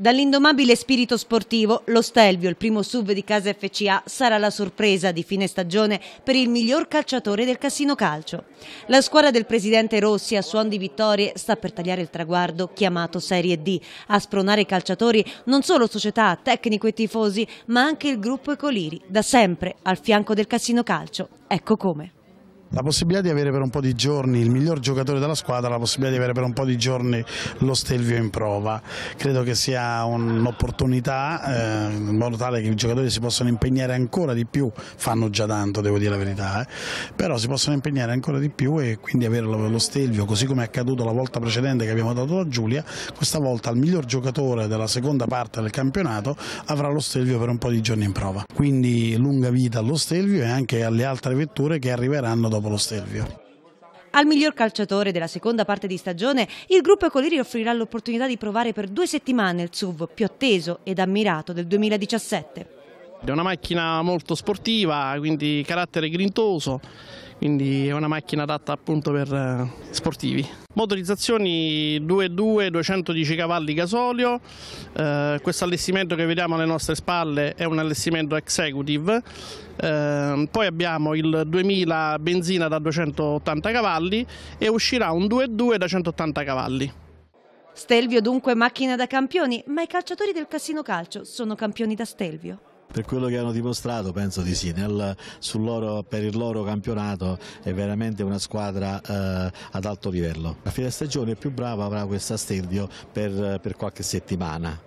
Dall'indomabile spirito sportivo, lo Stelvio, il primo sub di casa FCA, sarà la sorpresa di fine stagione per il miglior calciatore del Cassino Calcio. La squadra del presidente Rossi, a suon di vittorie, sta per tagliare il traguardo chiamato Serie D, a spronare i calciatori non solo società, tecnico e tifosi, ma anche il gruppo Ecoliri, da sempre al fianco del Cassino Calcio. Ecco come la possibilità di avere per un po' di giorni il miglior giocatore della squadra, la possibilità di avere per un po' di giorni lo Stelvio in prova. Credo che sia un'opportunità eh, in modo tale che i giocatori si possano impegnare ancora di più, fanno già tanto devo dire la verità, eh. però si possono impegnare ancora di più e quindi avere lo Stelvio, così come è accaduto la volta precedente che abbiamo dato a Giulia, questa volta il miglior giocatore della seconda parte del campionato avrà lo Stelvio per un po' di giorni in prova. Quindi lunga vita allo Stelvio e anche alle altre vetture che arriveranno dopo dopo lo Stelvio. Al miglior calciatore della seconda parte di stagione, il gruppo Coliri offrirà l'opportunità di provare per due settimane il SUV più atteso ed ammirato del 2017. È una macchina molto sportiva, quindi carattere grintoso, quindi è una macchina adatta appunto per eh, sportivi. Motorizzazioni 2.2 210 cavalli gasolio, eh, questo allestimento che vediamo alle nostre spalle è un allestimento executive, eh, poi abbiamo il 2000 benzina da 280 cavalli e uscirà un 2.2 da 180 cavalli. Stelvio dunque macchina da campioni, ma i calciatori del Cassino Calcio sono campioni da Stelvio. Per quello che hanno dimostrato penso di sì, Nel, loro, per il loro campionato è veramente una squadra eh, ad alto livello. A fine stagione più brava avrà questa Stelvio per, per qualche settimana.